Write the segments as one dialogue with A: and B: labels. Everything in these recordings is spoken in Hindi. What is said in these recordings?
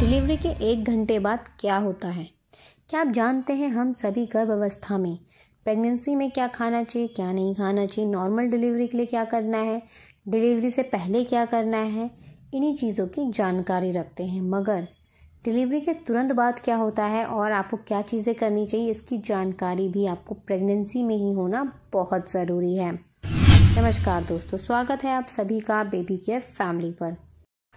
A: डिलीवरी के एक घंटे बाद क्या होता है क्या आप जानते हैं हम सभी गर्भ अवस्था में प्रेगनेंसी में क्या खाना चाहिए क्या नहीं खाना चाहिए नॉर्मल डिलीवरी के लिए क्या करना है डिलीवरी से पहले क्या करना है इन्हीं चीज़ों की जानकारी रखते हैं मगर डिलीवरी के तुरंत बाद क्या होता है और आपको क्या चीज़ें करनी चाहिए इसकी जानकारी भी आपको प्रेगनेंसी में ही होना बहुत ज़रूरी है नमस्कार दोस्तों स्वागत है आप सभी का बेबी केयर फैमिली पर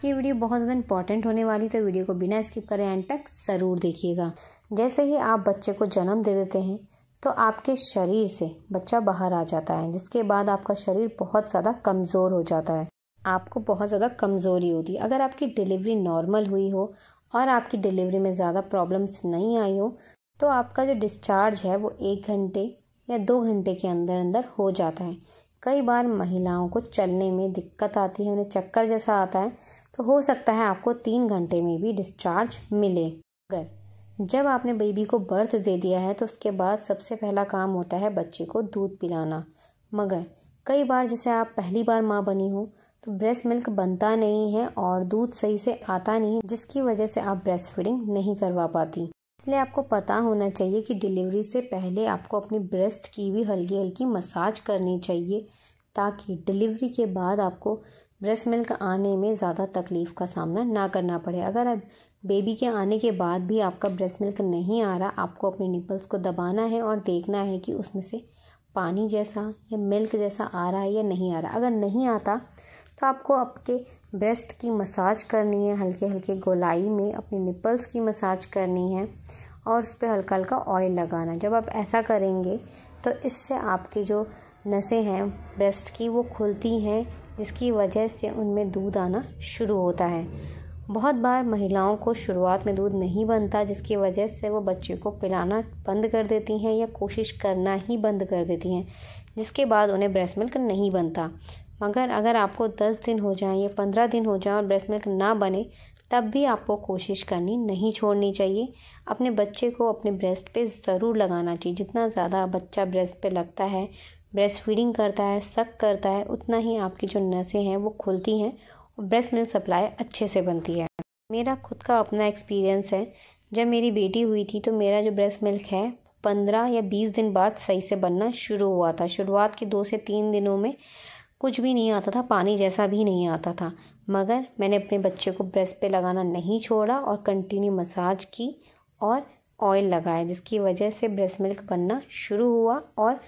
A: ये वीडियो बहुत ज़्यादा इंपॉर्टेंट होने वाली तो वीडियो को बिना स्किप करें एंड तक ज़रूर देखिएगा जैसे ही आप बच्चे को जन्म दे देते हैं तो आपके शरीर से बच्चा बाहर आ जाता है जिसके बाद आपका शरीर बहुत ज़्यादा कमज़ोर हो जाता है आपको बहुत ज़्यादा कमज़ोरी होती है अगर आपकी डिलीवरी नॉर्मल हुई हो और आपकी डिलीवरी में ज़्यादा प्रॉब्लम्स नहीं आई हो तो आपका जो डिस्चार्ज है वो एक घंटे या दो घंटे के अंदर अंदर हो जाता है कई बार महिलाओं को चलने में दिक्कत आती है उन्हें चक्कर जैसा आता है तो हो सकता है आपको तीन घंटे में भी डिस्चार्ज मिले अगर जब आपने बेबी को बर्थ दे दिया है तो उसके बाद सबसे पहला काम होता है बच्चे को दूध पिलाना मगर कई बार जैसे आप पहली बार माँ बनी हो तो ब्रेस्ट मिल्क बनता नहीं है और दूध सही से आता नहीं जिसकी वजह से आप ब्रेस्ट फीडिंग नहीं करवा पाती इसलिए आपको पता होना चाहिए कि डिलीवरी से पहले आपको अपनी ब्रेस्ट की भी हल्की हल्की मसाज करनी चाहिए ताकि डिलीवरी के बाद आपको ब्रेस्ट मिल्क आने में ज़्यादा तकलीफ़ का सामना ना करना पड़े अगर अब बेबी के आने के बाद भी आपका ब्रेस्ट मिल्क नहीं आ रहा आपको अपने निपल्स को दबाना है और देखना है कि उसमें से पानी जैसा या मिल्क जैसा आ रहा है या नहीं आ रहा अगर नहीं आता तो आपको आपके ब्रेस्ट की मसाज करनी है हल्के हल्के गोलाई में अपने निपल्स की मसाज करनी है और उस पर हल्का हल्का ऑयल लगाना जब आप ऐसा करेंगे तो इससे आपकी जो नसें हैं ब्रेस्ट की वो खुलती हैं जिसकी वजह से उनमें दूध आना शुरू होता है बहुत बार महिलाओं को शुरुआत में दूध नहीं बनता जिसकी वजह से वो बच्चे को पिलाना बंद कर देती हैं या कोशिश करना ही बंद कर देती हैं जिसके बाद उन्हें ब्रेस्ट मिल्क नहीं बनता मगर अगर आपको दस दिन हो जाए या पंद्रह दिन हो जाए और ब्रेस्ट मिल्क ना बने तब भी आपको कोशिश करनी नहीं छोड़नी चाहिए अपने बच्चे को अपने ब्रेस्ट पे ज़रूर लगाना चाहिए जितना ज़्यादा बच्चा ब्रेस्ट पे लगता है ब्रेस्ट फीडिंग करता है सक करता है उतना ही आपकी जो नसें हैं वो खुलती हैं और ब्रेस्ट मिल्क सप्लाई अच्छे से बनती है मेरा खुद का अपना एक्सपीरियंस है जब मेरी बेटी हुई थी तो मेरा जो ब्रेस्ट मिल्क है पंद्रह या बीस दिन बाद सही से बनना शुरू हुआ था शुरुआत के दो से तीन दिनों में कुछ भी नहीं आता था पानी जैसा भी नहीं आता था मगर मैंने अपने बच्चे को ब्रेस्ट पे लगाना नहीं छोड़ा और कंटिन्यू मसाज की और ऑयल लगाया जिसकी वजह से ब्रेस्ट मिल्क बनना शुरू हुआ और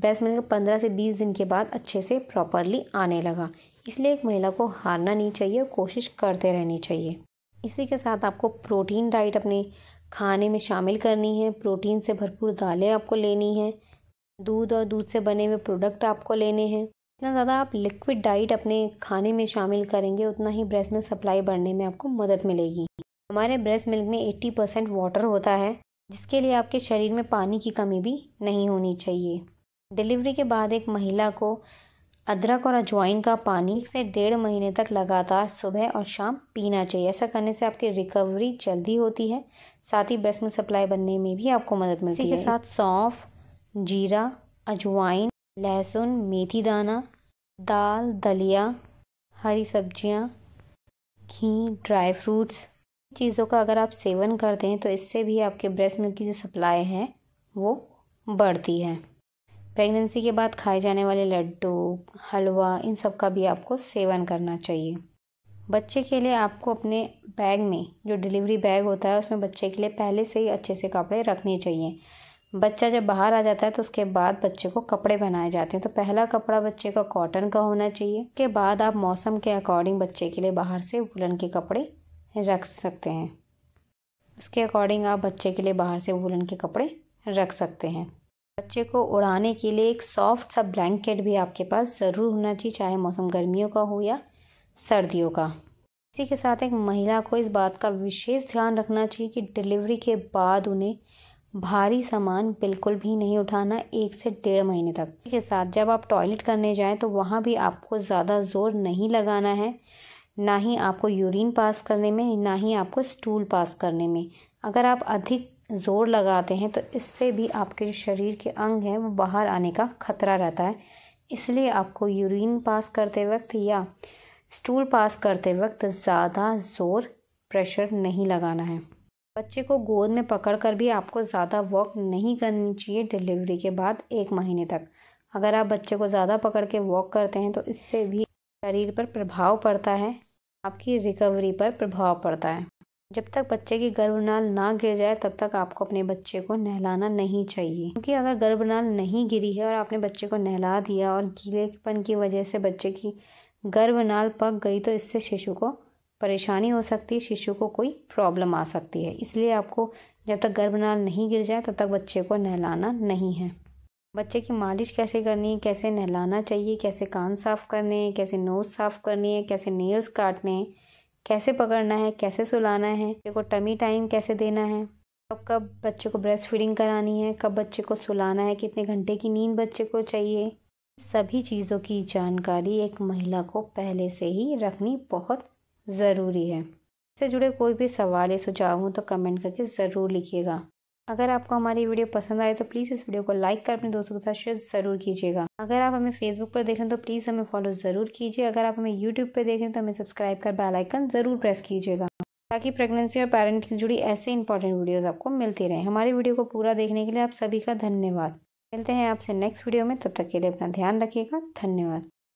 A: ब्रेस्ट मिल्क पंद्रह से बीस दिन के बाद अच्छे से प्रॉपरली आने लगा इसलिए एक महिला को हारना नहीं चाहिए और कोशिश करते रहनी चाहिए इसी के साथ आपको प्रोटीन डाइट अपने खाने में शामिल करनी है प्रोटीन से भरपूर दालें आपको लेनी हैं दूध और दूध से बने हुए प्रोडक्ट आपको लेने हैं जितना ज़्यादा आप लिक्विड डाइट अपने खाने में शामिल करेंगे उतना ही ब्रेस्ट मिल्क सप्लाई बढ़ने में आपको मदद मिलेगी हमारे ब्रेस्ट मिल्क में 80 परसेंट वाटर होता है जिसके लिए आपके शरीर में पानी की कमी भी नहीं होनी चाहिए डिलीवरी के बाद एक महिला को अदरक और अजवाइन का पानी से डेढ़ महीने तक लगातार सुबह और शाम पीना चाहिए ऐसा करने से आपकी रिकवरी जल्दी होती है साथ ही ब्रेस्ट मिल्क सप्लाई बनने में भी आपको मदद मिलती है इसके साथ सौंफ जीरा अजवाइन लहसुन मेथी दाना दाल दलिया हरी सब्जियां घी ड्राई फ्रूट्स चीज़ों का अगर आप सेवन करते हैं तो इससे भी आपके ब्रेस्ट मिल्क की जो सप्लाई है वो बढ़ती है प्रेगनेंसी के बाद खाए जाने वाले लड्डू हलवा इन सब का भी आपको सेवन करना चाहिए बच्चे के लिए आपको अपने बैग में जो डिलीवरी बैग होता है उसमें बच्चे के लिए पहले से ही अच्छे से कपड़े रखने चाहिए बच्चा जब बाहर आ जाता है तो उसके बाद बच्चे को कपड़े पहनाए जाते हैं तो पहला कपड़ा बच्चे का कॉटन का होना चाहिए के बाद आप मौसम के अकॉर्डिंग बच्चे के लिए बाहर से वुलन के कपड़े रख सकते हैं उसके अकॉर्डिंग आप बच्चे के लिए बाहर से वुलन के कपड़े रख सकते हैं बच्चे को उड़ाने के लिए एक सॉफ्ट सा ब्लैंकेट भी आपके पास ज़रूर होना चाहिए चाहे मौसम गर्मियों का हो या सर्दियों का इसी के साथ एक महिला को इस बात का विशेष ध्यान रखना चाहिए कि डिलीवरी के बाद उन्हें भारी सामान बिल्कुल भी नहीं उठाना एक से डेढ़ महीने तक के साथ जब आप टॉयलेट करने जाएं तो वहाँ भी आपको ज़्यादा ज़ोर नहीं लगाना है ना ही आपको यूरिन पास करने में ना ही आपको स्टूल पास करने में अगर आप अधिक ज़ोर लगाते हैं तो इससे भी आपके जो शरीर के अंग हैं वो बाहर आने का खतरा रहता है इसलिए आपको यूरिन पास करते वक्त या स्टूल पास करते वक्त ज़्यादा ज़ोर प्रेशर नहीं लगाना है बच्चे को गोद में पकड़कर भी आपको ज़्यादा वॉक नहीं करनी चाहिए डिलीवरी के बाद एक महीने तक अगर आप बच्चे को ज़्यादा पकड़ के वॉक करते हैं तो इससे भी शरीर पर प्रभाव पड़ता है आपकी रिकवरी पर प्रभाव पड़ता है जब तक बच्चे की गर्भनाल ना गिर जाए तब तक आपको अपने बच्चे को नहलाना नहीं चाहिए क्योंकि अगर गर्भनाल नहीं गिरी है और आपने बच्चे को नहला दिया और गीलेपन की वजह से बच्चे की गर्भनाल पक गई तो इससे शिशु को परेशानी हो सकती है शिशु को कोई प्रॉब्लम आ सकती है इसलिए आपको जब तक गर्भनाल नहीं गिर जाए तब तक बच्चे को नहलाना नहीं है बच्चे की मालिश कैसे करनी है कैसे नहलाना चाहिए कैसे कान साफ़ करने हैं कैसे नोज़ साफ़ करनी है कैसे नेल्स काटने हैं कैसे पकड़ना है कैसे सुलाना है बच्चे को टमी टाइम कैसे देना है कब कब बच्चे को ब्रेस्ट फीडिंग करानी है कब बच्चे को सुलाना है कितने घंटे की नींद बच्चे को चाहिए सभी चीज़ों की जानकारी एक महिला को पहले से ही रखनी बहुत ज़रूरी है इससे जुड़े कोई भी सवाल या सुझाव हो तो कमेंट करके ज़रूर लिखिएगा अगर आपको हमारी वीडियो पसंद आए तो प्लीज़ इस वीडियो को लाइक कर अपने दोस्तों के साथ शेयर ज़रूर कीजिएगा अगर आप हमें फेसबुक पर देख रहे हैं तो प्लीज़ हमें फॉलो ज़रूर कीजिए अगर आप हमें यूट्यूब पर देख रहे हैं तो हमें सब्सक्राइब कर बेलाइकन ज़रूर प्रेस कीजिएगा ताकि प्रेगनेंसी और पेरेंटिंग से जुड़ी ऐसे इंपॉर्टेंट वीडियोज़ आपको मिलती रहे हमारी वीडियो को पूरा देखने के लिए आप सभी का धन्यवाद मिलते हैं आपसे नेक्स्ट वीडियो में तब तक के लिए अपना ध्यान रखिएगा धन्यवाद